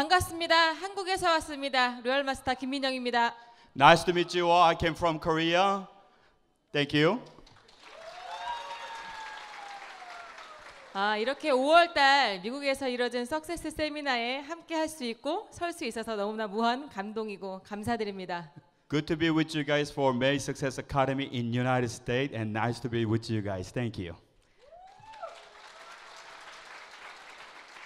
반갑습니다. 한국에서 왔습니다. 로얄 마스터 김민영입니다. Nice to meet you all. I came from Korea. Thank you. 아, 이렇게 5월 달 미국에서 이뤄진 석세스 세미나에 함께 할 수 있고 설 수 있어서 너무나 무한 감동이고 감사드립니다. Good to be with you guys for May Success Academy in United States and nice to be with you guys. Thank you.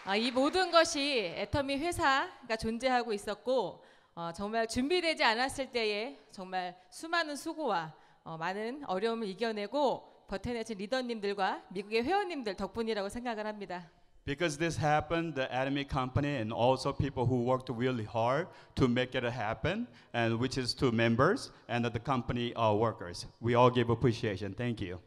아, 이 모든 것이 애터미 회사가 존재하고 있었고 어, 정말 준비되지 않았을 때에 정말 수많은 수고와 어, 많은 어려움을 이겨내고 버텨내신 리더님들과 미국의 회원님들 덕분이라고 생각을 합니다. Because this happened, the Atomy Company and also people who worked really hard to make it happen, and which is to members and the company uh, workers. We all give appreciation. Thank you.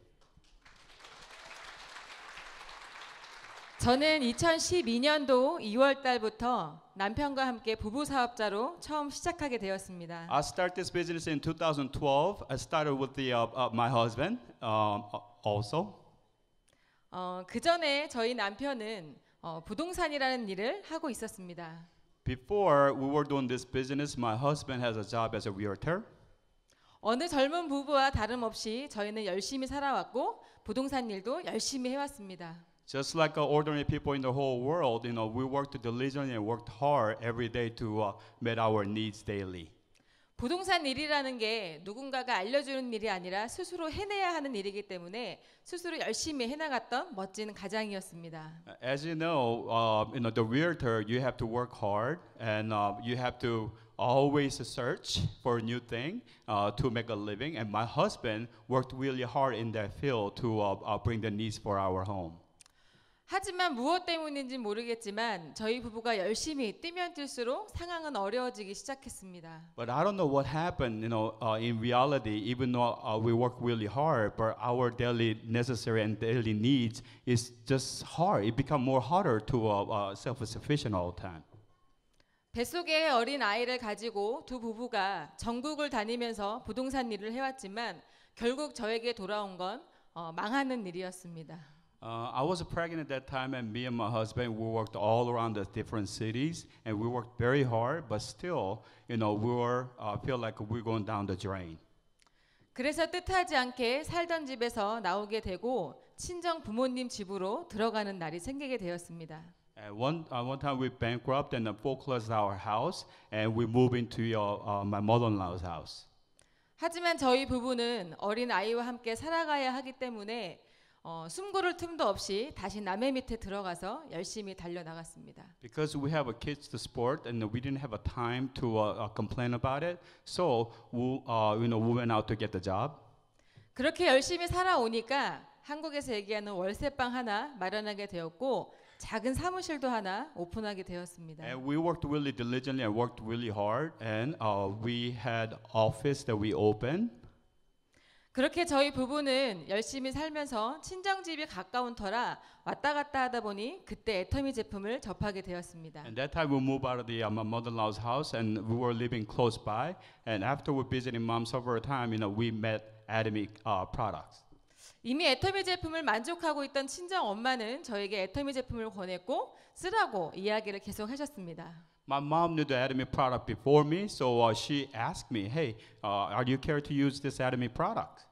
저는 2012년도 2월 달부터 남편과 함께 부부 사업자로 처음 시작하게 되었습니다. I started this business in 2012. I started with the, uh, uh, my husband uh, also. 어, 그 전에 저희 남편은 어, 부동산이라는 일을 하고 있었습니다. Before we were doing this business, my husband has a job as a realtor. 어느 젊은 부부와 다름없이 저희는 열심히 살아왔고 부동산 일도 열심히 해왔습니다. just like uh, ordinary people in the whole world, you know, we worked diligently and worked hard every day to uh, meet our needs daily. 부동산 일이라는 게 누군가가 알려주는 일이 아니라 스스로 해내야 하는 일이기 때문에 스스로 열심히 해나갔던 멋진 가장이었습니다. Uh, as you know, uh, you know the realtor, you have to work hard and uh, you have to always search for a new thing uh, to make a living. And my husband worked really hard in that field to uh, uh bring the needs for our home. 하지만 무엇 때문인지 모르겠지만 저희 부부가 열심히 뛰면 뛸수록 상황은 어려워지기 시작했습니다. But I don't know what happened, you know, uh, in reality, even though uh, we work really hard, but our daily necessary and daily needs is just hard. It become more harder to uh, uh, self-sufficient all the time. 뱃속에 어린 아이를 가지고 두 부부가 전국을 다니면서 부동산 일을 해왔지만 결국 저에게 돌아온 건 어, 망하는 일이었습니다. Uh, I was pregnant at that time, and me and my husband, we worked all around the different cities, and we worked very hard, but still, you know, we were uh, feel like we're going down the drain. 그래서 뜻하지 않게 살던 집에서 나오게 되고 친정 부모님 집으로 들어가는 날이 생기게 되었습니다. And one uh, one time we bankrupt and foreclosed our house, and we moved into your, uh, my mother-in-law's house. 하지만 저희 부부는 어린 아이와 함께 살아가야 하기 때문에 어, 숨고를 틈도 없이 다시 남의 밑에 들어가서 열심히 달려 나갔습니다. Because we have a kids to sport and we didn't have a time to uh, complain about it, so we, uh, you know, we went out to get the job. 그렇게 열심히 살아오니까 한국에서 얘기하는 월세방 하나 마련하게 되었고 작은 사무실도 하나 오픈하게 되었습니다. And we worked really diligently and worked really hard, and uh, we had office that we opened. 그렇게 저희 부부는 열심히 살면서 친정집이 가까운 터라 왔다 갔다 하다 보니 그때 애터미 제품을 접하게 되었습니다. And that time we moved out of the uh, my mother-in-law's house and we were living close by. And after we visited mom several times, you know, we met Atomy uh, products. 이미 애터미 제품을 만족하고 있던 친정 엄마는 저에게 애터미 제품을 권했고 쓰라고 이야기를 계속 하셨습니다. My mom knew the Atomy product before me, so uh, she asked me, "Hey, uh, are you care to use this Atomy product?"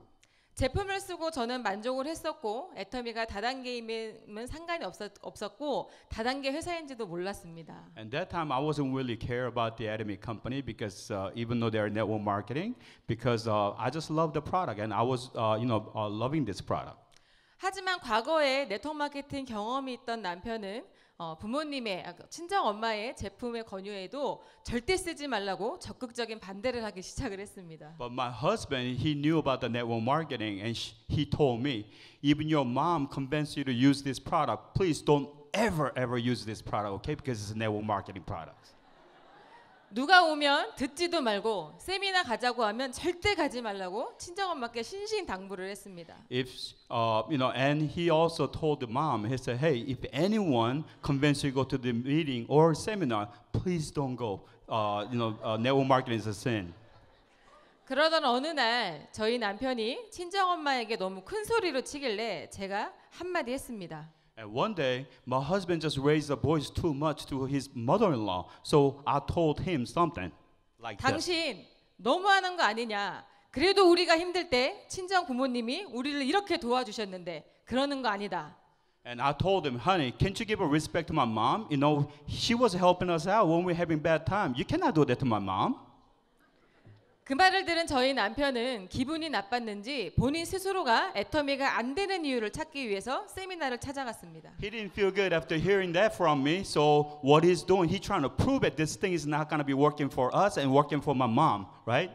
제품을 쓰고 저는 만족을 했었고 애터미가 다단계임은 상관이 없었, 없었고 다단계 회사인지도 몰랐습니다. And that time I wasn't really care about the Atomy company because uh, even though they're network marketing because uh, I just love the product and I was uh, you know uh, loving this product. 하지만 과거에 네트워크 마케팅 경험이 있던 남편은 어, 부모님의 친정 엄마의 제품의 권유에도 절대 쓰지 말라고 적극적인 반대를 하기 시작을 했습니다. But my husband, he knew about the network marketing, and he told me, even your mom convinced you to use this product. Please don't ever, ever use this product, okay? Because it's a network marketing product. 누가 오면 듣지도 말고 세미나 가자고 하면 절대 가지 말라고 친정엄마께 신신 당부를 했습니다. If uh, you know, and he also told the mom, he said, "Hey, if anyone convinces you to go to the meeting or seminar, please don't go. Uh, you know, uh, network marketing is a sin." 그러던 어느 날 저희 남편이 친정엄마에게 너무 큰 소리로 치길래 제가 한마디 했습니다. And one day, my husband just raised the boys too much to his mother-in-law. So I told him something like that. 당신 너무하는 거 아니냐? 그래도 우리가 힘들 때 친정 부모님이 우리를 이렇게 도와주셨는데 그러는 거 아니다. And I told him, honey, can't you give a respect to my mom? You know, she was helping us out when we were having bad time. You cannot do that to my mom. 그 말을 들은 저희 남편은 기분이 나빴는지 본인 스스로가 애터미가 안 되는 이유를 찾기 위해서 세미나를 찾아갔습니다. He didn't feel good after hearing that from me. So what he's doing, he's trying to prove that this thing is not going to be working for us and working for my mom, right?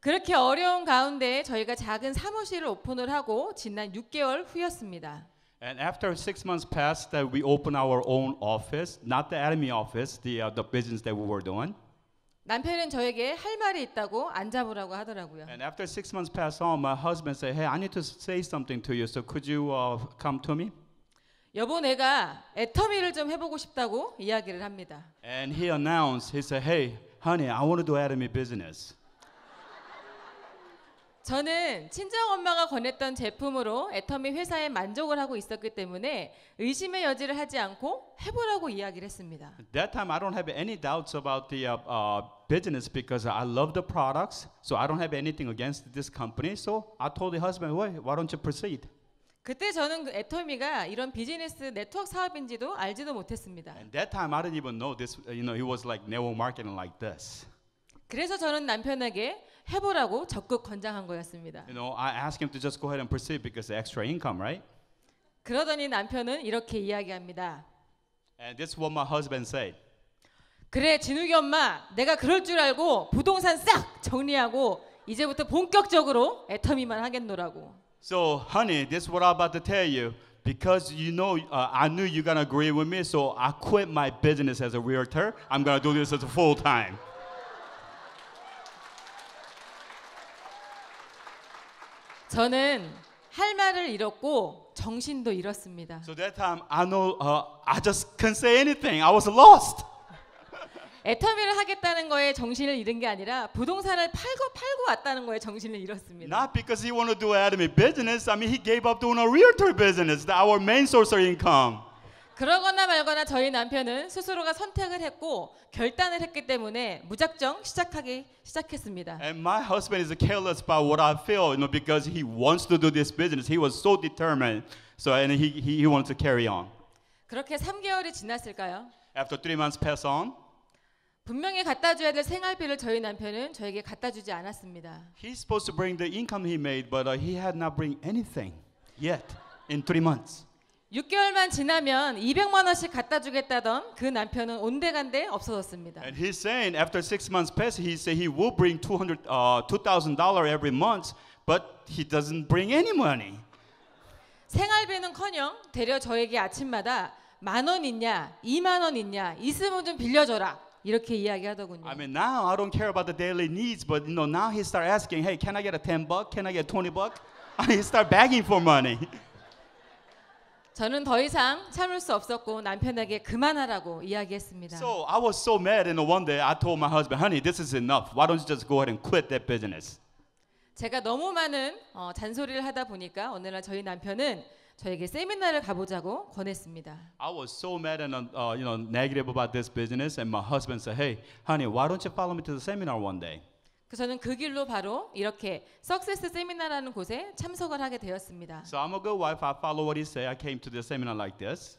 그렇게 어려운 가운데 저희가 작은 사무실을 오픈을 하고 지난 6개월 후였습니다. And after six months passed, that we opened our own office, not the enemy office, the uh, the business that we were doing. 남편은 저에게 할 말이 있다고 안 잡으라고 하더라고요. And after six months passed on, my husband said, "Hey, I need to say something to you. So could you uh, come to me?" 여보 내가 애터미를 좀 해보고 싶다고 이야기를 합니다. And he announced, he said, "Hey, honey, I want to do anatomy business." 저는 친정 엄마가 권했던 제품으로 애터미 회사에 만족을 하고 있었기 때문에 의심의 여지를 하지 않고 해보라고 이야기를 했습니다. That time I don't have any doubts about the uh, uh, business because I love the products, so I don't have anything against this company. So I told the husband, why, why don't you proceed? 그때 저는 그 애터미가 이런 비즈니스 네트워크 사업인지도 알지도 못했습니다. And that time I didn't even know this. You know, it was like network marketing like this. 그래서 저는 남편에게 해보라고 적극 권장한 거였습니다. You know, I asked him to just go ahead and proceed because the extra income, right? 그러더니 남편은 이렇게 이야기합니다. And that's what my husband said. 그래 진욱이 엄마 내가 그럴 줄 알고 부동산 싹 정리하고 이제부터 본격적으로 애터미만 하겠노라고. So honey, this is what I'm about to tell you. Because you know, uh, I knew you're gonna agree with me, so I quit my business as a realtor. I'm gonna do this as a full time. 저는 할 말을 잃었고 정신도 잃었습니다. So that time I know uh, I just couldn't say anything. I was lost. 애터미를 하겠다는 거에 정신을 잃은 게 아니라 부동산을 팔고 팔고 왔다는 거에 정신을 잃었습니다. Not because he wanted to do anatomy business. I mean, he gave up doing a realtor business, our main source of income. 그러거나 말거나 저희 남편은 스스로가 선택을 했고 결단을 했기 때문에 무작정 시작하기 시작했습니다. And my husband is careless about what I feel, you know, because he wants to do this business. He was so determined. So and he he, he wanted to carry on. 그렇게 3개월이 지났을까요? After three months pass on. 분명히 갖다 줘야 될 생활비를 저희 남편은 저에게 갖다 주지 않았습니다. He's supposed to bring the income he made, but uh, he had not bring anything yet in three months. 6개월만 지나면 200만 원씩 갖다 주겠다던 그 남편은 온데간데 없어졌습니다. And he's saying after six months pass, he say he will bring 200 uh, 2,000 dollar every month, but he doesn't bring any money. 생활비는커녕 데려 저에게 아침마다 만 원 있냐, 2만 원 있냐, 있으면 좀 빌려줘라. 이렇게 이야기하더군요. I mean now I don't care about the daily needs, but you know now he start asking, hey, can I get a 10 buck? Can I get 20 buck? I mean, he start begging for money. 저는 더 이상 참을 수 없었고 남편에게 그만하라고 이야기했습니다. So I was so mad, and one day I told my husband, "Honey, this is enough. Why don't you just go ahead and quit that business?" 제가 너무 많은 어, 잔소리를 하다 보니까 어느 날 저희 남편은 저에게 세미나를 가보자고 권했습니다. I was so mad and uh, you know negative about this business, and my husband said, "Hey, honey, why don't you follow me to the seminar one day?" 그래서 저는 그 길로 바로 이렇게 석세스 세미나라는 곳에 참석을 하게 되었습니다. So I'm a good wife. I follow what he said. I came to the seminar like this.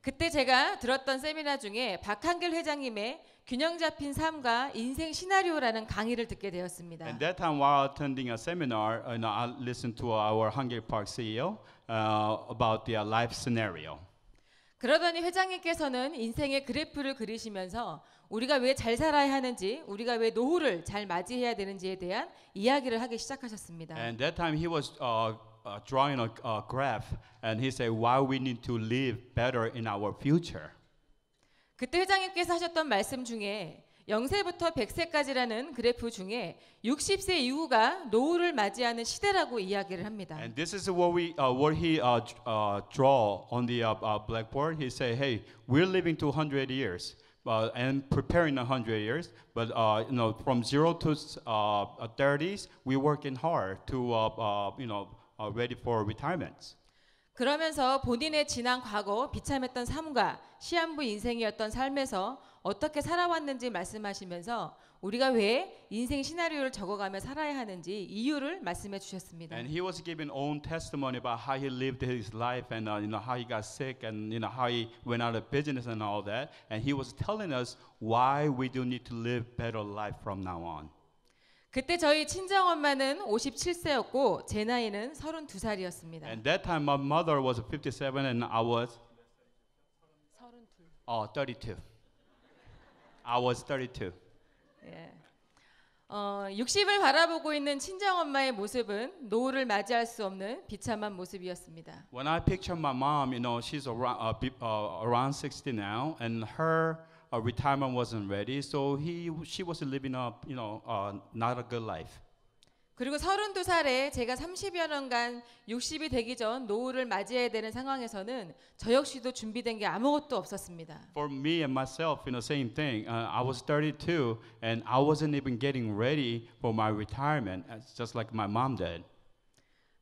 그때 제가 들었던 세미나 중에 박한길 회장님의 균형 잡힌 삶과 인생 시나리오라는 강의를 듣게 되었습니다. And that time while attending a seminar, you know, I listened to our Hangil Park CEO uh, about their life scenario. 그러더니 회장님께서는 인생의 그래프를 그리시면서 우리가 왜 잘 살아야 하는지, 우리가 왜 노후를 잘 맞이해야 되는지에 대한 이야기를 하기 시작하셨습니다. And that time he was uh, uh, drawing a uh, graph, and he said why we need to live better in our future. 그때 회장님께서 하셨던 말씀 중에 0세부터 100세까지라는 그래프 중에 60세 이후가 노후를 맞이하는 시대라고 이야기를 합니다. And this is what we uh, what he uh, uh, draw on the uh, uh, blackboard. He say, "Hey, we're living to 100 years." uh, and preparing 100 years. But uh, you know, from zero to uh, 30s, we working hard to uh, uh, you know uh, ready for retirement. 그러면서 본인의 지난 과거 비참했던 삶과 시한부 인생이었던 삶에서 어떻게 살아왔는지 말씀하시면서 우리가 왜 인생 시나리오를 적어가며 살아야 하는지 이유를 말씀해 주셨습니다. And he was giving own testimony about how he lived his life and uh, you know how he got sick and you know how he went out of business and all that. And he was telling us why we do need to live better life from now on. 그때 저희 친정 엄마는 57세였고 제 나이는 32살이었습니다. And that time my mother was 57 and I was 32. 어, 32. I was 32. 예. 어, 60을 바라보고 있는 친정 엄마의 모습은 노후를 맞이할 수 없는 비참한 모습이었습니다. When I picture my mom, you know, she's around uh, uh, around 60 now, and her uh, retirement wasn't ready, so he she was living a you know uh, not a good life. 그리고 32살에 제가 30여 년간 60이 되기 전 노후를 맞이해야 되는 상황에서는 저 역시도 준비된 게 아무것도 없었습니다. For me and myself, you know, same thing. Uh, I was 32 and I wasn't even getting ready for my retirement, just like my mom did.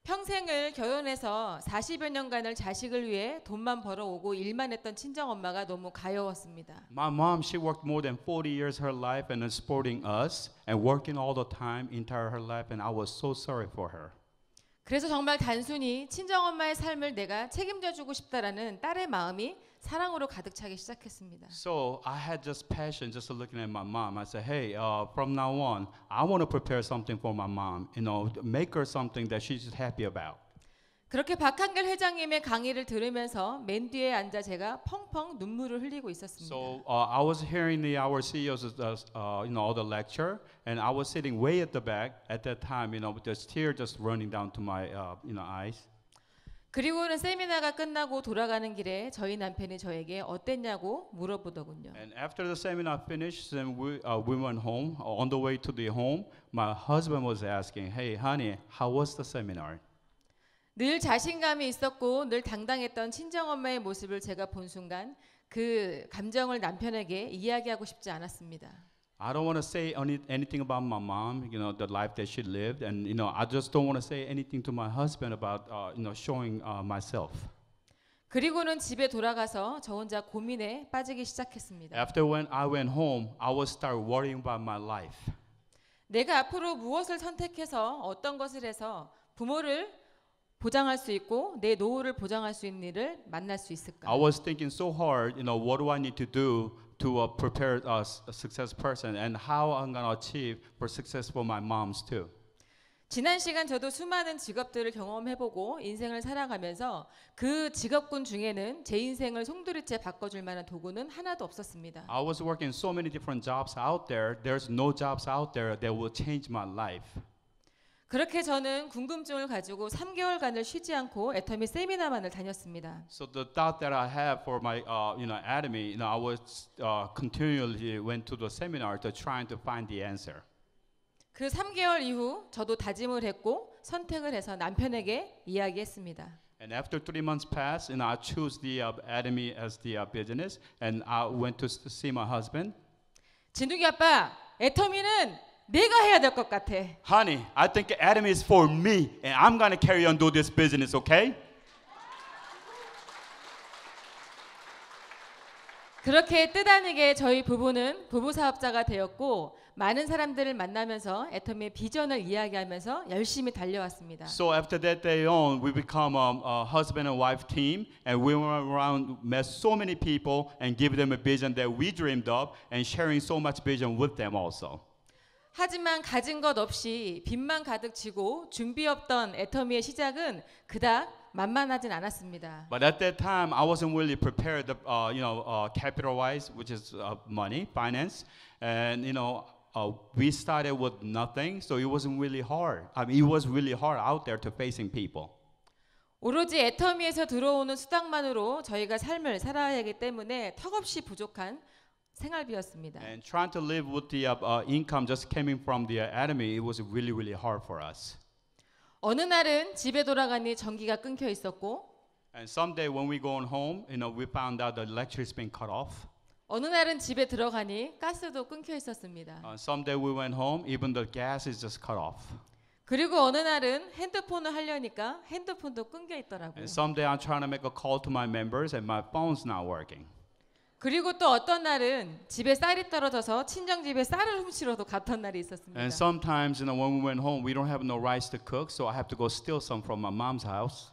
평생을 결혼해서 40여 년간을 자식을 위해 돈만 벌어오고 일만 했던 친정 엄마가 너무 가여웠습니다. My mom, she worked more than 40 years her life and supporting us and working all the time entire her life and I was so sorry for her. 그래서 정말 단순히 친정 엄마의 삶을 내가 책임져 주고 싶다라는 딸의 마음이 사랑으로 가득 차기 시작했습니다. So I had just passion just looking at my mom. I said, hey, uh, from now on, I want to prepare something for my mom. You know, make her something that she's happy about. 그렇게 박한결 회장님의 강의를 들으면서 맨 뒤에 앉아 제가 펑펑 눈물을 흘리고 있었습니다. So uh, I was hearing the our CEO's uh, uh, you know the lecture, and I was sitting way at the back at that time. You know, with the tears just running down to my uh, you know eyes. 그리고는 세미나가 끝나고 돌아가는 길에 저희 남편이 저에게 어땠냐고 물어보더군요. And after the seminar finished, then we, uh, we went home. On the way to the home, my husband was asking, "Hey, honey, how was the seminar?" 늘 자신감이 있었고 늘 당당했던 친정 엄마의 모습을 제가 본 순간 그 감정을 남편에게 이야기하고 싶지 않았습니다. I don't want to say any, anything about my mom, you know, the life that she lived, and you know, I just don't want to say anything to my husband about, uh, you know, showing uh, myself. 그리고는 집에 돌아가서 저 혼자 고민에 빠지기 시작했습니다. After when I went home, I w o u start worrying about my life. 내가 앞으로 무엇을 선택해서 어떤 것을 해서 부모를 보장할 수 있고 내 노후를 보장할 수 있는 일을 만날 수 있을까? I was thinking so hard, you know, what do I need to do to uh, prepare a, a success person and how I'm gonna achieve for success for my moms too. 지난 시간 저도 수많은 직업들을 경험해보고 인생을 살아가면서 그 직업군 중에는 제 인생을 송두리째 바꿔줄 만한 도구는 하나도 없었습니다. I was working so many different jobs out there. There's no jobs out there that will change my life. 그렇게 저는 궁금증을 가지고 3개월간을 쉬지 않고 애터미 세미나만을 다녔습니다. So the thought that I have for my, uh, you know, anatomy, you know, I was uh, continually went to the seminar to trying to find the answer. 그 3개월 이후 저도 다짐을 했고 선택을 해서 남편에게 이야기했습니다. And after three months passed, and I chose the uh, anatomy as the uh, business, and I went to see my husband. 진욱이 아빠, 애터미는 내가 해야 될 같아. Honey, I think Adam is for me, and I'm gonna carry on do this business, okay? 그렇게 뜨다니게 저희 부부는 부부 사업자가 되었고 많은 사람들을 만나면서 애터미의 비전을 이야기하면서 열심히 달려왔습니다. So after that day on, we become um, a husband and wife team, and we went around, met so many people, and give them a vision that we dreamed up and sharing so much vision with them also. 하지만 가진 것 없이 빚만 가득 지고 준비 없던 애터미의 시작은 그닥 만만하진 않았습니다. But at that time, I wasn't really prepared, uh, you know, uh, capital-wise, which is uh, money, finance, and you know, uh, we started with nothing, so it wasn't really hard. I mean, it was really hard out there to facing people. 오로지 애터미에서 들어오는 수당만으로 저희가 삶을 살아야 하기 때문에 턱없이 부족한 생활비였습니다. And trying to live with the uh, income just coming from the enemy, it was really really hard for us. 어느 날은 집에 돌아가니 전기가 끊겨 있었고. And someday when we go home, you know, we found out the electric's been cut off. 어느 날은 집에 들어가니 가스도 끊겨 있었습니다. Uh, someday we went home, even the gas is just cut off. 그리고 어느 날은 핸드폰을 하려니까 핸드폰도 끊겨 있더라고요. And someday I'm trying to make a call to my members and my phone's not working. 그리고 또 어떤 날은 집에 쌀이 떨어져서 친정 집에 쌀을 훔치러도 갔던 날이 있었습니다. And sometimes, you know, when we went home, we don't have no rice to cook, so I have to go steal some from my mom's house.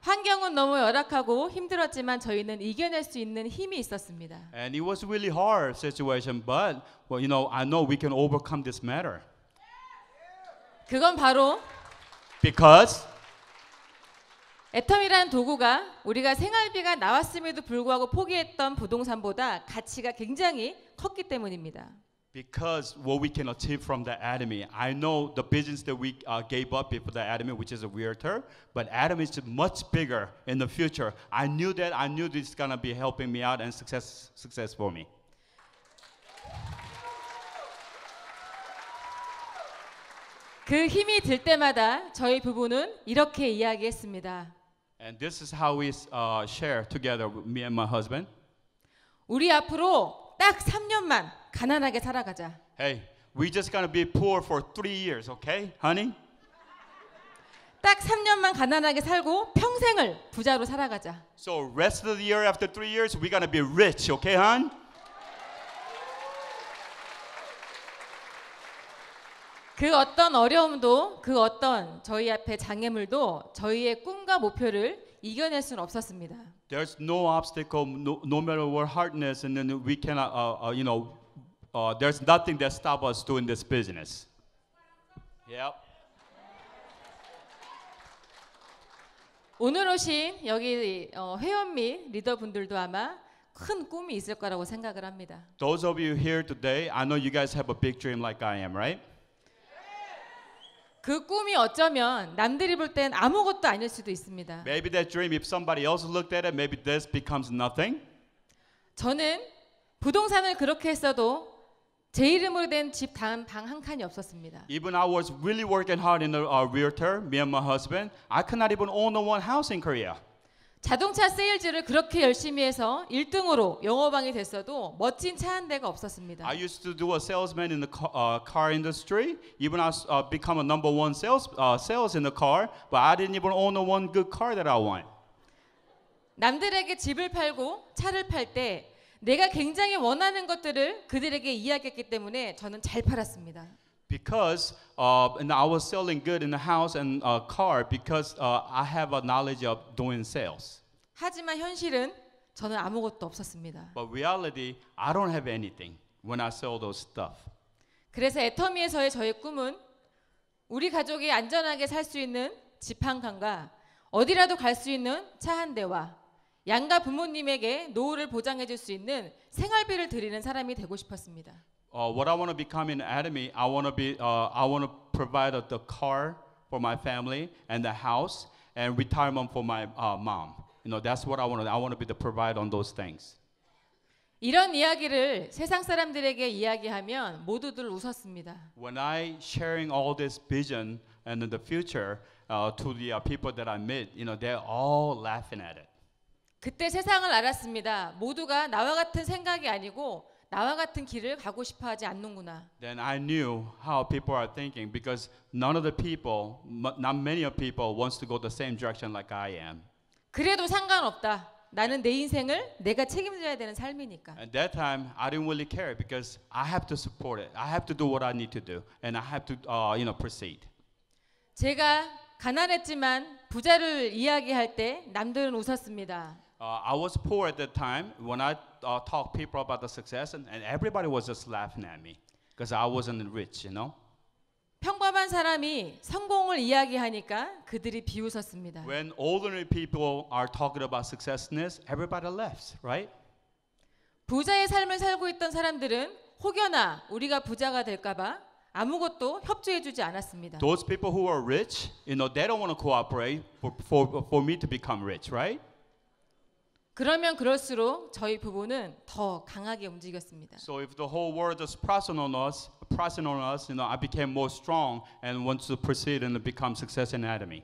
환경은 너무 열악하고 힘들었지만 저희는 이겨낼 수 있는 힘이 있었습니다. And it was really hard situation, but well, you know, I know we can overcome this matter. 그건 바로 because 애텀이라는 도구가 우리가 생활비가 나왔음에도 불구하고 포기했던 부동산보다 가치가 굉장히 컸기 때문입니다. Because what we can achieve from the atomy, I know the business that we uh, gave up for the atomy, which is a realtor, but atomy is much bigger in the future. I knew that. I knew this is gonna be helping me out and success, success for me. 그 힘이 들 때마다 저희 부부는 이렇게 이야기했습니다. And this is how we uh, share together, me and my husband. 우리 앞으로 딱 3년만 가난하게 살아가자. Hey, we just gonna be poor for three years, okay, honey? 딱 3년만 가난하게 살고 평생을 부자로 살아가자. So rest of the year after three years, we gonna be rich, okay, hon? 그 어떤 어려움도 그 어떤 저희 앞에 장애물도 저희의 꿈과 목표를 이겨낼 수는 없었습니다. There's no obstacle, no, no matter what hardness, and then we cannot, uh, uh, you know, uh, there's nothing that stop us doing this business. Yep. 오늘 오신 여기 어, 회원 및 리더분들도 아마 큰 꿈이 있을 거라고 생각을 합니다. Those of you here today, I know you guys have a big dream like I am, right? 그 꿈이 어쩌면 남들이 볼 땐 아무것도 아닐 수도 있습니다. Maybe that dream, if somebody else looked at it, maybe this becomes nothing. 저는 부동산을 그렇게 했어도 제 이름으로 된집 다음 방한 칸이 없었습니다. Even I was really working hard in the uh, realtor, me and my husband, I could not even own the one house in Korea. 자동차 세일즈를 그렇게 열심히 해서 1등으로 영어방이 됐어도 멋진 차 한 대가 없었습니다. I used to do a salesman in the car, uh, car industry. Even I uh, become a number one sales uh, sales in the car, but I didn't even own one good car that I want. 남들에게 집을 팔고 차를 팔 때 내가 굉장히 원하는 것들을 그들에게 이야기했기 때문에 저는 잘 팔았습니다. because uh, and I was selling good in the house and uh, car because uh, I have a knowledge of doing sales. 하지만 현실은 저는 아무것도 없었습니다. But reality, I don't have anything when I sell those stuff. 그래서 애터미에서의 저의 꿈은 우리 가족이 안전하게 살 수 있는 집한 칸과 어디라도 갈 수 있는 차 한 대와 양가 부모님에게 노후를 보장해 줄 수 있는 생활비를 드리는 사람이 되고 싶었습니다. Uh, what I want to become in Atomy, I want to be, uh, I want to provide the car for my family and the house and retirement for my uh, mom. You know, that's what I want to. I want to be the provider on those things. 이런 이야기를 세상 사람들에게 이야기하면 모두들 웃었습니다. When I sharing all this vision and in the future uh, to the people that I meet, you know, they're all laughing at it. 그때 세상을 알았습니다. 모두가 나와 같은 생각이 아니고 나와 같은 길을 가고 싶어 하지 않는구나. Then I knew how people are thinking because none of the people, not many of people wants to go the same direction like I am. 그래도 상관없다. 나는 내 인생을 내가 책임져야 되는 삶이니까. At that time, I didn't really care because I have to support it. I have to do what I need to do, and I have to, uh, you know, proceed. 제가 가난했지만 부자를 이야기할 때 남들은 웃었습니다. Uh, I was poor at that time. When I uh, talk people about the success, and, and everybody was just laughing at me because I wasn't rich, you know. 평범한 사람이 성공을 이야기하니까 그들이 비웃었습니다. When ordinary people are talking about successness, everybody laughs, right? 부자의 삶을 살고 있던 사람들은 혹여나 우리가 부자가 될까봐 아무것도 협조해주지 않았습니다. Those people who are rich, you know, they don't want to cooperate for, for, for me to become rich, right? 그러면 그럴수록 저희 부부는 더 강하게 움직였습니다. So if the whole world is pressing on us, pressing on us, you know, I became more strong and want to proceed and become success anatomy.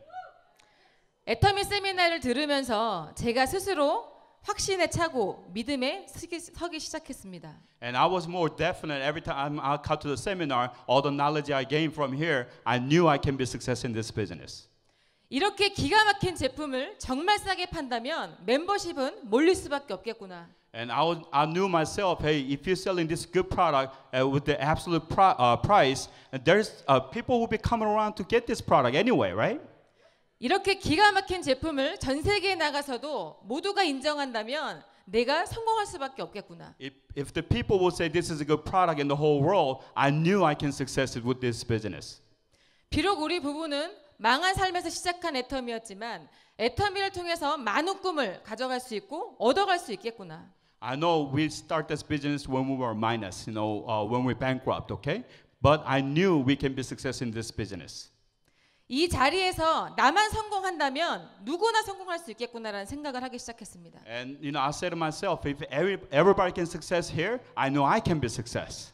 애터미 세미나를 들으면서 제가 스스로 확신에 차고 믿음에 서기, 서기 시작했습니다. And I was more definite every time I got to the seminar. All the knowledge I gained from here, I knew I can be success in this business. 이렇게 기가 막힌 제품을 정말 싸게 판다면 멤버십은 몰릴 수밖에 없겠구나. And I, would, I knew myself, hey, if you're selling this good product uh, with the absolute pri- uh, price, there's uh, people will be coming around to get this product anyway, right? 이렇게 기가 막힌 제품을 전 세계에 나가서도 모두가 인정한다면 내가 성공할 수밖에 없겠구나. If, if the people will say this is a good product in the whole world, I knew I can succeed with this business. 비록 우리 부부는 망한 삶에서 시작한 애터미였지만 애터미를 통해서 많은 꿈을 가져갈 수 있고 얻어갈 수 있겠구나. I know we start this business when we were minus, you know, uh, when we bankrupt, okay? But I knew we can be successful in this business. 이 자리에서 나만 성공한다면 누구나 성공할 수 있겠구나라는 생각을 하기 시작했습니다. And you know, I said to myself, if every, everybody can success here, I know I can be success.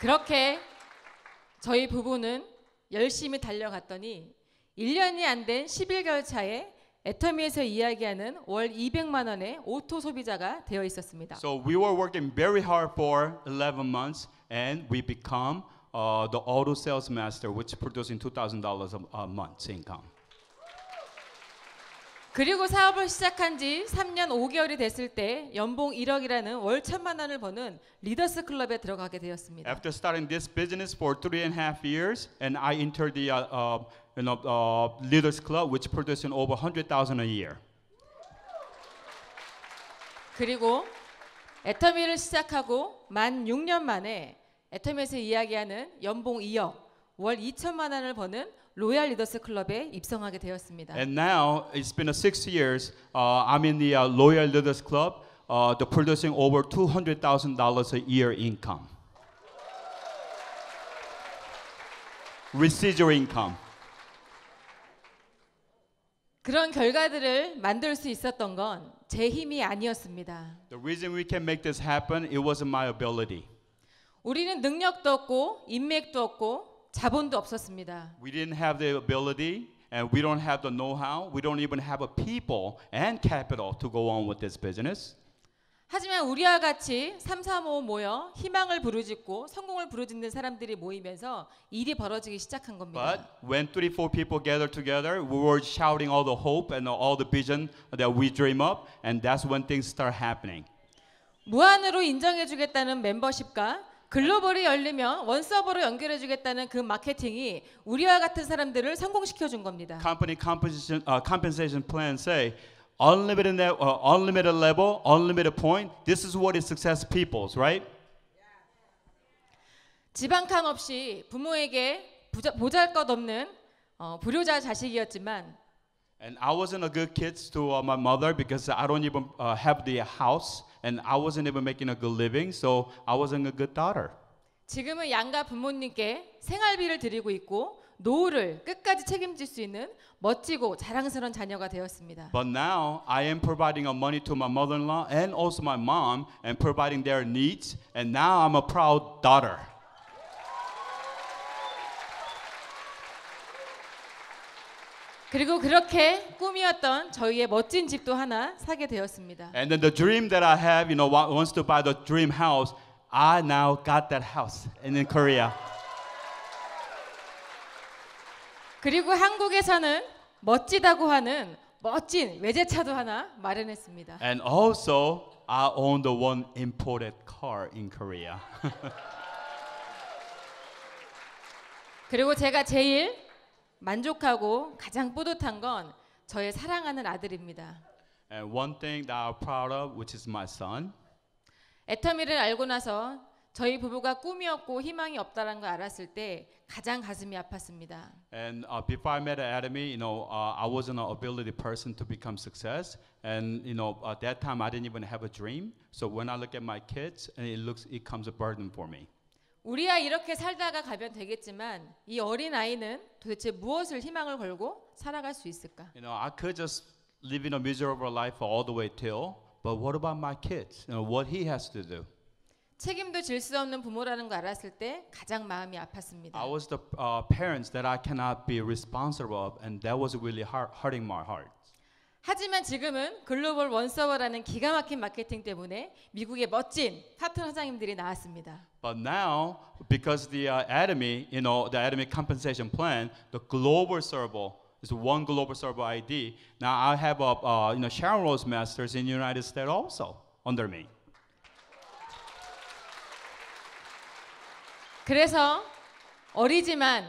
그렇게 저희 부부는 열심히 달려갔더니 1년이 안 된 11개월 차에 애터미에서 이야기하는 월 200만 원의 오토 소비자가 되어 있었습니다. So we were working very hard for 11 months and we become uh, the auto sales master which producing $2,000 a month income. 그리고 사업을 시작한 지 3년 5개월이 됐을 때 연봉 1억이라는 월 천만 원을 버는 리더스 클럽에 들어가게 되었습니다. After starting this business for three and a half years, and I entered the uh, uh, you know, uh, leaders club, which producing over 100,000 a year. 그리고 애터미를 시작하고 만 6년 만에 애터미에서 이야기하는 연봉 2억, 월 2천만 원을 버는 로얄 리더스 클럽에 입성하게 되었습니다. And now it's been six years. Uh, I'm in the uh, Loyal Leaders Club, uh, the producing over two hundred thousand dollars a year income, residual income. 그런 결과들을 만들 수 있었던 건 제 힘이 아니었습니다. The reason we can make this happen, it wasn't my ability. 우리는 능력도 없고 인맥도 없고 자본도 없었습니다. We didn't have the ability and we don't have the know-how. We don't even have a people and capital to go on with this business. 하지만 우리와 같이 335 모여 희망을 부르짖고 성공을 부르짖는 사람들이 모이면서 일이 벌어지기 시작한 But 겁니다. when 34 people gathered together, we were shouting all the hope and all the vision that we dream up, and that's when things start happening. 무한으로 인정해 주겠다는 멤버십과 글로벌이 열리면 원서버로 연결해 주겠다는 그 마케팅이 우리와 같은 사람들을 성공시켜 준 겁니다. Company compensation, uh, compensation plan say unlimited, uh, unlimited level, unlimited point. This is what is success people's, right? 지방칸 없이 부모에게 부자, 보잘것없는 어, 불효자 자식이었지만 And I wasn't a good kid to uh, my mother because I don't even uh, have the house. and I wasn't even making a good living, so I wasn't a good daughter. 지금은 양가 부모님께 생활비를 드리고 있고 노후를 끝까지 책임질 수 있는 멋지고 자랑스러운 자녀가 되었습니다. But now I am providing a money to my mother-in-law and also my mom and providing their needs and now I'm a proud daughter. 그리고 그렇게 꿈이었던 저희의 멋진 집도 하나 사게 되었습니다. And then the dream that I have, you know, wants to buy the dream house. I now got that house and in Korea. 그리고 한국에서는 멋지다고 하는 멋진 외제차도 하나 마련했습니다. And also I own the one imported car in Korea. 그리고 제가 제일 만족하고 가장 뿌듯한 건 저의 사랑하는 아들입니다. And one thing that I'm proud of, which is my son. 애터미를 알고 나서 저희 부부가 꿈이 없고 희망이 없다는 걸 알았을 때 가장 가슴이 아팠습니다. And uh, before I met Atomy, you know, uh, I wasn't an ability person to become success, and you know, at that time I didn't even have a dream. So when I look at my kids, and it looks, it comes a burden for me. 우리야 이렇게 살다가 가면 되겠지만 이 어린 아이는 도대체 무엇을 희망을 걸고 살아갈 수 있을까? You know, I could just living a miserable life all the way till, but what about my kids? You know, what he has to do? 책임도 질 수 없는 부모라는 걸 알았을 때 가장 마음이 아팠습니다. I was the uh, parents that I cannot be responsible of, and that was really hurt, hurting my heart. 하지만 지금은 글로벌 원서버라는 기가 막힌 마케팅 때문에 미국의 멋진 파트너 사장님들이 나왔습니다. But now, because the uh, Atomy, you know, the Atomy compensation plan, the global server is one global server ID. Now I have, uh, uh, you know, Sharon Rose Masters in the United States also under me. 그래서 어리지만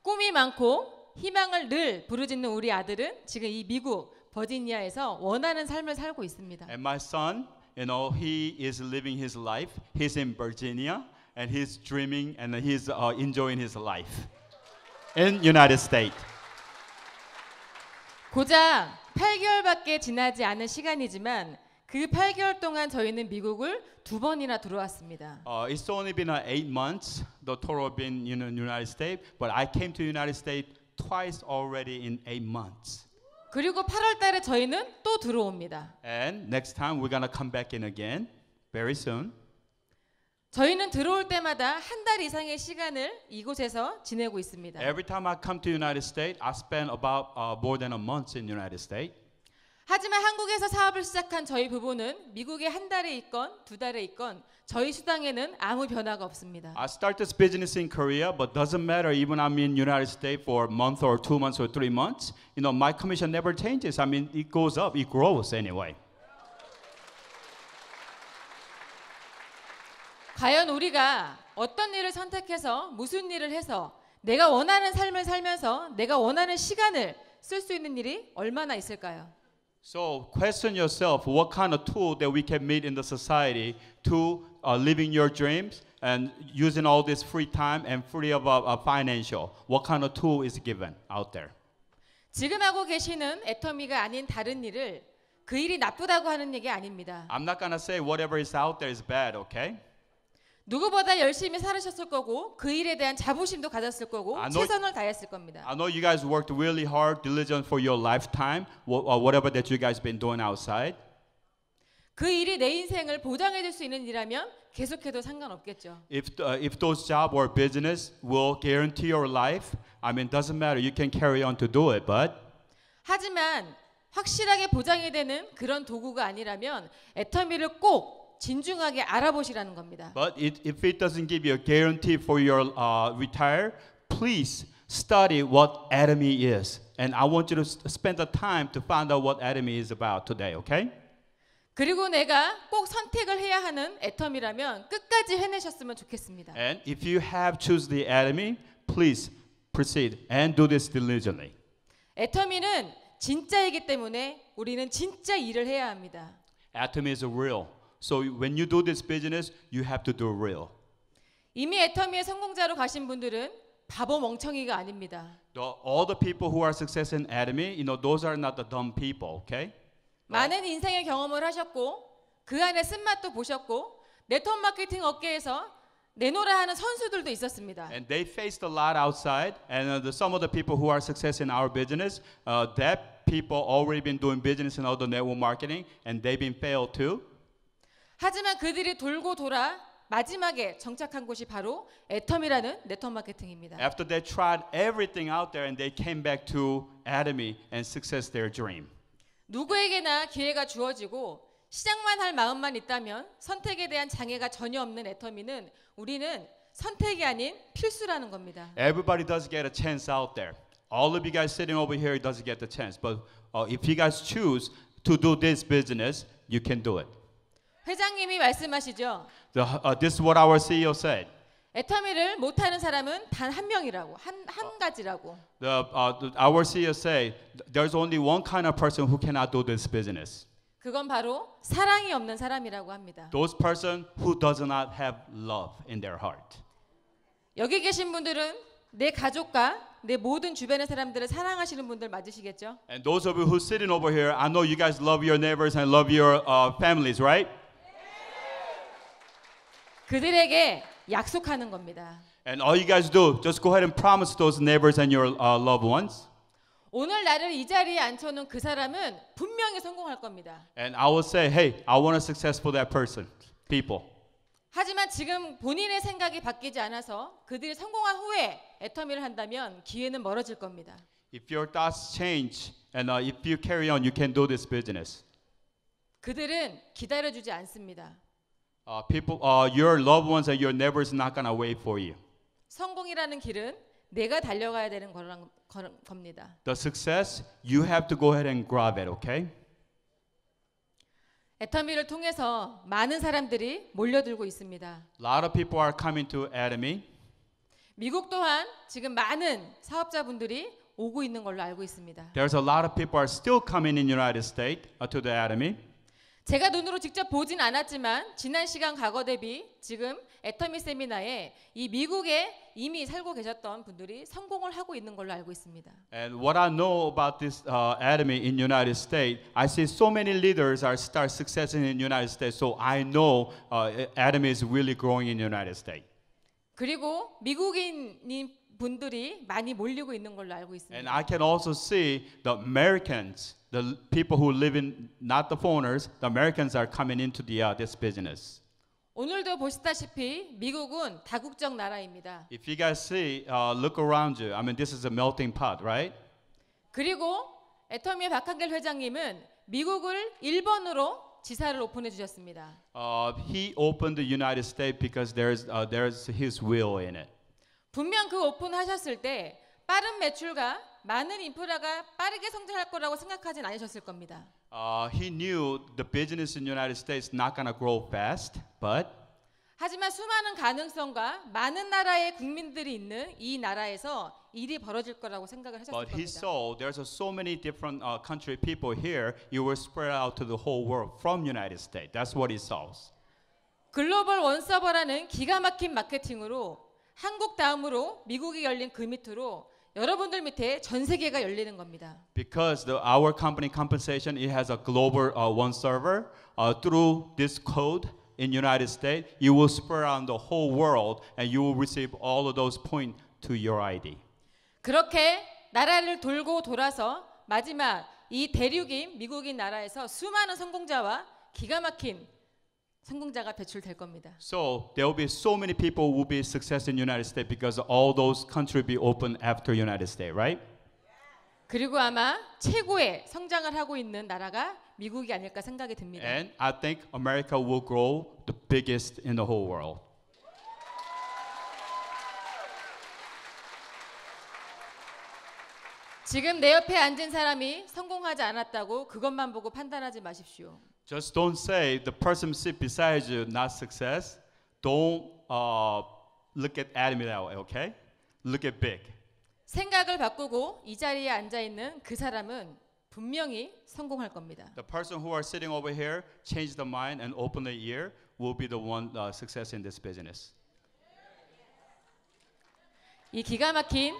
꿈이 많고 희망을 늘 부르짖는 우리 아들은 지금 이 미국 버지니아에서 원하는 삶을 살고 있습니다. And my son, you know, he is living his life. He's in Virginia and he's dreaming and he's uh, enjoying his life in United States. 고작 8개월밖에 지나지 않은 시간이지만 그 8개월 동안 저희는 미국을 두 번이나 들어왔습니다. Uh, it's only been uh, eight months. The total been in the United States, but I came to United States twice already in eight months. 그리고 8월 달에 저희는 또 들어옵니다. And next time we're gonna come back in again very soon. 저희는 들어올 때마다 한 달 이상의 시간을 이곳에서 지내고 있습니다. Every time I come to United States, I spend about uh, more than a month in United States. 하지만 한국에서 사업을 시작한 저희 부부는 미국에 한 달에 있건 두 달에 있건 저희 수당에는 아무 변화가 없습니다. I start this business in Korea, but doesn't matter even I'm in United States for a month or two months or three months. You know, my commission never changes. I mean, it goes up, it grows anyway. 과연 우리가 어떤 일을 선택해서 무슨 일을 해서 내가 원하는 삶을 살면서 내가 원하는 시간을 쓸 수 있는 일이 얼마나 있을까요? So question yourself what kind of tool that we can meet in the society to uh, living your dreams and using all this free time and free of uh, uh financial. What kind of tool is given out there? 지금 하고 계시는 애터미가 아닌 다른 일을 그 일이 나쁘다고 하는 얘기 아닙니다. I'm not gonna say whatever is out there is bad, okay? 누구보다 열심히 살으셨을 거고 그 일에 대한 자부심도 가졌을 거고 know, 최선을 다했을 겁니다. I know you guys worked really hard, diligent for your lifetime, whatever that you guys been doing outside. 그 일이 내 인생을 보장해 줄수 있는 일이라면 계속해도 상관없겠죠. If uh, if those job or business will guarantee your life, I mean doesn't matter. You can carry on to do it, but 하지만 확실하게 보장이 되는 그런 도구가 아니라면 애터미를 꼭 진중하게 알아보시라는 겁니다. But it, if it doesn't give you a guarantee for your uh, retire, please study what Atomy is. And I want you to spend the time to find out what Atomy is about today, okay? 그리고 내가 꼭 선택을 해야 하는 애텀이라면 끝까지 해내셨으면 좋겠습니다. And if you have choose the enemy, please proceed and do this diligently. 애텀이는 진짜이기 때문에 우리는 진짜 일을 해야 합니다. Atom is real So when you do this business, you have to do real. 이미 애터미의 성공자로 가신 분들은 바보 멍청이가 아닙니다. The, all the people who are success in Atomy, you know, those are not the dumb people, okay? 많은 인생의 경험을 하셨고 그 안에 쓴맛도 보셨고 네트워크 마케팅 업계에서 내노라 하는 선수들도 있었습니다. And they faced a lot outside, and uh, some of the people who are success in our business, uh, that people already been doing business in other network marketing, and they've been failed too. 하지만 그들이 돌고 돌아 마지막에 정착한 곳이 바로 애텀이라는 네트워크 마케팅입니다. After they tried everything out there and they came back to Atomy and success their dream. 누구에게나 기회가 주어지고 시작만 할 마음만 있다면 선택에 대한 장애가 전혀 없는 애터미는 우리는 선택이 아닌 필수라는 겁니다. Everybody does get a chance out there. All of you guys sitting over here doesn't get the chance, but uh, if you guys choose to do this business, you can do it. 회장님이 말씀하시죠. The, uh, this is what our CEO said. 애터미를 못하는 사람은 단 한 명이라고 한 한 가지라고. The, uh, the, our CEO said there's only one kind of person who cannot do this business. 그건 바로 사랑이 없는 사람이라고 합니다. Those person who does not have love in their heart. 여기 계신 분들은 내 가족과 내 모든 주변의 사람들을 사랑하시는 분들 맞으시겠죠? And those of you who sitting over here, I know you guys love your neighbors and love your uh, families, right? 그들에게 약속하는 겁니다. And all you guys do, just go ahead and promise those neighbors and your uh, loved ones. 오늘 나를 이 자리에 앉혀놓은 그 사람은 분명히 성공할 겁니다. And I will say, hey, I want to successful that person, people. 하지만 지금 본인의 생각이 바뀌지 않아서 그들이 성공한 후에 애터미를 한다면 기회는 멀어질 겁니다. If your thoughts change and uh, if you carry on, you can do this business. 그들은 기다려주지 않습니다. Uh, people, uh, your loved ones and your neighbors not gonna wait for you. 성공이라는 길은 내가 달려가야 되는 거란, 거, 겁니다. The success you have to go ahead and grab it, okay? 애터미를 통해서 많은 사람들이 몰려들고 있습니다. lot of people are coming to Atomy. 미국 또한 지금 많은 사업자분들이 오고 있는 걸로 알고 있습니다. There's a lot of people are still coming in United States uh, to the Atomy. 제가 눈으로 직접 보진 않았지만 지난 시간 과거 대비 지금 애터미 세미나에 이 미국에 이미 살고 계셨던 분들이 성공을 하고 있는 걸로 알고 있습니다. And what I know about this uh, Atomy in United States, I see so many leaders are start success in United States. So I know uh, Atomy is really growing in United States. 그리고 미국인 분들이 많이 몰리고 있는 걸로 알고 있습니다. And I can also see the Americans the people who live in not the foreigners, the Americans are coming into the uh, this business. 오늘도 보시다시피 미국은 다국적 나라입니다. If you guys see, uh, look around you. I mean, this is a melting pot, right? 그리고 애터미의 박한길 회장님은 미국을 일본으로 지사를 오픈해 주셨습니다. Uh, he opened the United States because there's uh, there's his will in it. 분명 그 오픈하셨을 때 빠른 매출과 많은 인프라가 빠르게 성장할 거라고 생각하진 않으셨을 겁니다. Uh, he knew the business in the United States not going to grow fast, but 하지만 수많은 가능성과 많은 나라의 국민들이 있는 이 나라에서 일이 벌어질 거라고 생각을 하셨을 but 겁니다. he saw there's so many different uh, country people here. You were spread out to the whole world from United States. That's what he saw. 글로벌 원서버라는 기가 막힌 마케팅으로 한국 다음으로 미국이 열린 그 밑으로 여러분들 밑에 전 세계가 열리는 겁니다. Because the, our company compensation it has a global uh, one server uh, through this code in United States, you will spread around the whole world and you will receive all of those points to your ID. 그렇게 나라를 돌고 돌아서 마지막 이 대륙인 미국인 나라에서 수많은 성공자와 기가 막힌 성공자가 배출될 겁니다. So there will be so many people will be success in United States because all those country be open after United States, right? 그리고 아마 최고의 성장을 하고 있는 나라가 미국이 아닐까 생각이 듭니다. And I think America will grow the biggest in the whole world. 지금 내 옆에 앉은 사람이 성공하지 않았다고 그것만 보고 판단하지 마십시오. Just don't say the person sit beside you not success. Don't uh, look at Adam that way, okay? Look at big. 생각을 바꾸고 이 자리에 앉아 있는 그 사람은 분명히 성공할 겁니다. The person who are sitting over here change the mind and open the ear will be the one uh, success in this business. 이 기가 막힌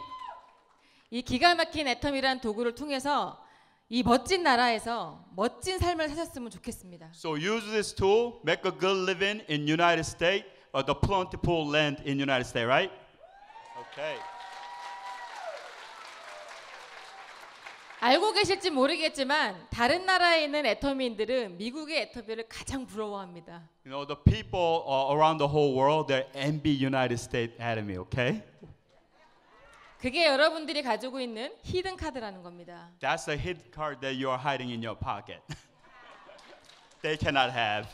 이 기가 막힌 애텀이라는 도구를 통해서 이 멋진 나라에서 멋진 삶을 사셨으면 좋겠습니다. So use this tool, make a good living in United States, or the plentiful land in United States, right? Okay. 알고 계실지 모르겠지만 다른 나라에 있는 애터미인들은 미국의 애터미를 가장 부러워합니다. You know the people uh, around the whole world they envy United States enemy, okay? 그게 여러분들이 가지고 있는 히든 카드라는 겁니다. That's a hidden card that you are hiding in your pocket. They cannot have.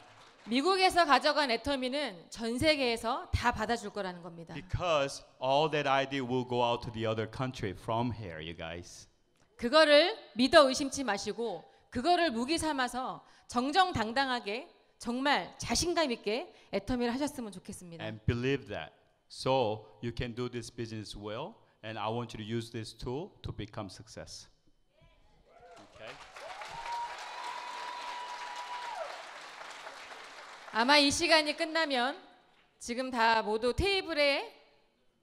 미국에서 가져간 애터미는 전 세계에서 다 받아줄 거라는 겁니다. Because all that idea will go out to the other country from here, you guys. 그거를 믿어 의심치 마시고 그거를 무기 삼아서 정정당당하게 정말 자신감 있게 애터미를 하셨으면 좋겠습니다. And believe that. So you can do this business well. and I want you to use this tool to become success. Okay. 아마 이 시간이 끝나면 지금 다 모두 테이블에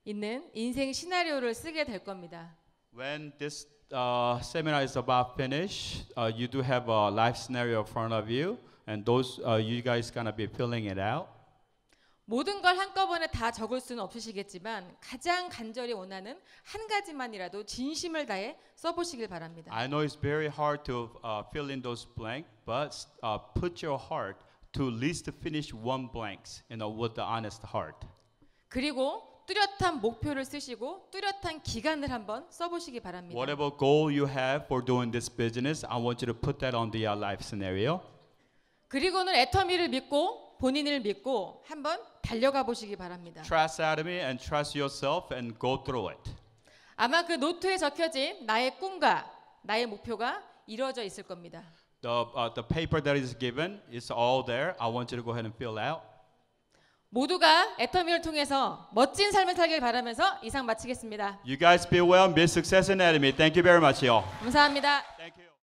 있는 인생 시나리오를 쓰게 될 겁니다. When this uh, seminar is about finished, uh, you do have a life scenario in front of you, and those uh, you guys gonna be filling it out. 모든 걸 한꺼번에 다 적을 수는 없으시겠지만 가장 간절히 원하는 한 가지만이라도 진심을 다해 써보시길 바랍니다. I know it's very hard to uh, fill in those blank, but uh, put your heart to at least finish one blanks, you know, with the honest heart. 그리고 뚜렷한 목표를 쓰시고 뚜렷한 기간을 한번 써보시기 바랍니다. Whatever goal you have for doing this business, I want you to put that on the uh, life scenario. 그리고는 애터미를 믿고 본인을 믿고 한번 달려가 보시기 바랍니다. Trust Adam and trust yourself and go through it. 아마 그 노트에 적혀진 나의 꿈과 나의 목표가 이루어져 있을 겁니다. The uh, the paper that is given is all there. I want you to go ahead and fill out. 모두가 애터미를 통해서 멋진 삶을 살길 바라면서 이상 마치겠습니다. You guys be well. Miss success in Atomy. Thank you very much, y'all. 감사합니다. Thank you.